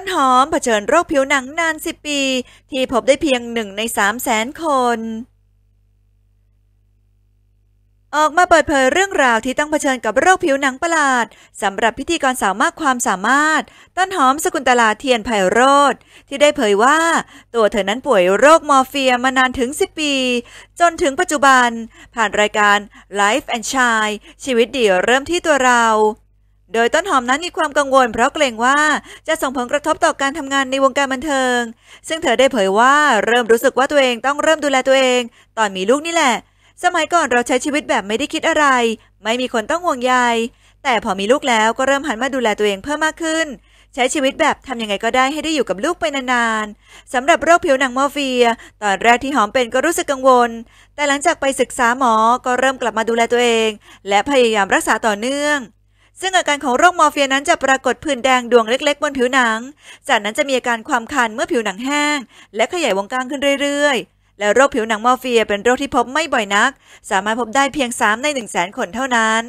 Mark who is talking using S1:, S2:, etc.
S1: ต้นหอมเผชิญโรคผิวหนังนานสิบปี ที่พบได้เพียงหนึ่งในสามแสนคน ออกมาเปิดเผยเรื่องราวที่ต้องเผชิญกับโรคผิวหนังประหลาดสำหรับพิธีกรสาวมากความสามารถ ต้นหอมสกุลตลาเทียนไพโรธที่ได้เผยว่าตัวเธอนั้นป่วยโรคมอร์เฟียมานานถึง 10 ปี จนถึงปัจจุบัน ผ่านรายการ Life and Shine ชีวิตเดี่ยวเริ่มที่ตัวเราโดยต้นหอมนั้นมีความกังวลเพราะเกรงว่าจะส่งผลกระทบต่อการทำงานในวงการบันเทิง ซึ่งเธอได้เผยว่าเริ่มรู้สึกว่าตัวเองต้องเริ่มดูแลตัวเอง ตอนมีลูกนี่แหละ สมัยก่อนเราใช้ชีวิตแบบไม่ได้คิดอะไร ไม่มีคนต้องห่วงใย แต่พอมีลูกแล้วก็เริ่มหันมาดูแลตัวเองเพิ่มมากขึ้น ใช้ชีวิตแบบทำยังไงก็ได้ให้ได้อยู่กับลูกไปนานๆสำหรับโรคผิวหนังมอร์ฟีย ตอนแรกที่หอมเป็นก็รู้สึกกังวล แต่หลังจากไปศึกษาหมอก็เริ่มกลับมาดูแลตัวเอง และพยายามรักษาต่อเนื่องซึ่งอาการของโรคมอร์เฟียนั้นจะปรากฏผื่นแดงดวงเล็กๆ บนผิวหนัง จากนั้นจะมีอาการความคันเมื่อผิวหนังแห้ง และขยายวงกว้างขึ้นเรื่อยๆ และโรคผิวหนังมอร์เฟียเป็นโรคที่พบไม่บ่อยนัก สามารถพบได้เพียง 3 ใน1 0 0 0 0แสนคนเท่านั้น